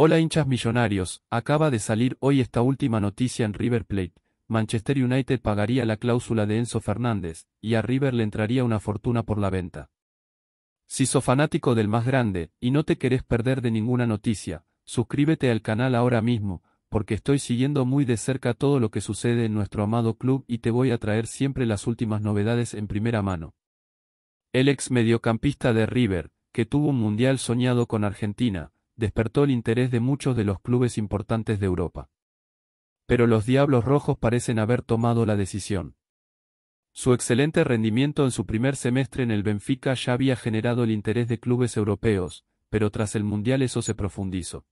Hola hinchas millonarios, acaba de salir hoy esta última noticia en River Plate. Manchester United pagaría la cláusula de Enzo Fernández, y a River le entraría una fortuna por la venta. Si sos fanático del más grande, y no te querés perder de ninguna noticia, suscríbete al canal ahora mismo, porque estoy siguiendo muy de cerca todo lo que sucede en nuestro amado club y te voy a traer siempre las últimas novedades en primera mano. El ex mediocampista de River, que tuvo un mundial soñado con Argentina, despertó el interés de muchos de los clubes importantes de Europa. Pero los Diablos Rojos parecen haber tomado la decisión. Su excelente rendimiento en su primer semestre en el Benfica ya había generado el interés de clubes europeos, pero tras el Mundial eso se profundizó.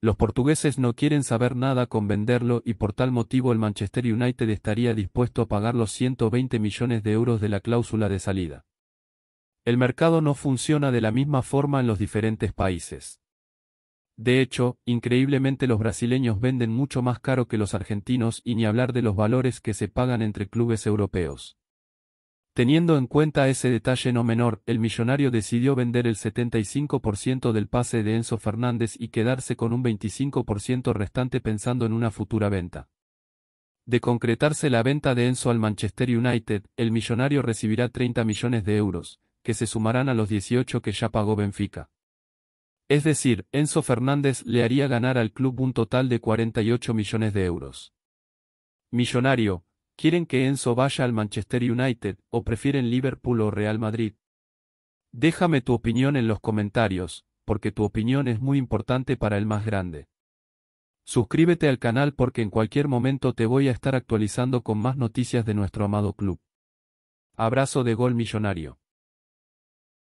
Los portugueses no quieren saber nada con venderlo y por tal motivo el Manchester United estaría dispuesto a pagar los 120 millones de euros de la cláusula de salida. El mercado no funciona de la misma forma en los diferentes países. De hecho, increíblemente los brasileños venden mucho más caro que los argentinos y ni hablar de los valores que se pagan entre clubes europeos. Teniendo en cuenta ese detalle no menor, el millonario decidió vender el 75% del pase de Enzo Fernández y quedarse con un 25% restante pensando en una futura venta. De concretarse la venta de Enzo al Manchester United, el millonario recibirá 30 millones de euros, que se sumarán a los 18 que ya pagó Benfica. Es decir, Enzo Fernández le haría ganar al club un total de 48 millones de euros. Millonario, ¿quieren que Enzo vaya al Manchester United o prefieren Liverpool o Real Madrid? Déjame tu opinión en los comentarios, porque tu opinión es muy importante para el más grande. Suscríbete al canal porque en cualquier momento te voy a estar actualizando con más noticias de nuestro amado club. Abrazo de gol millonario.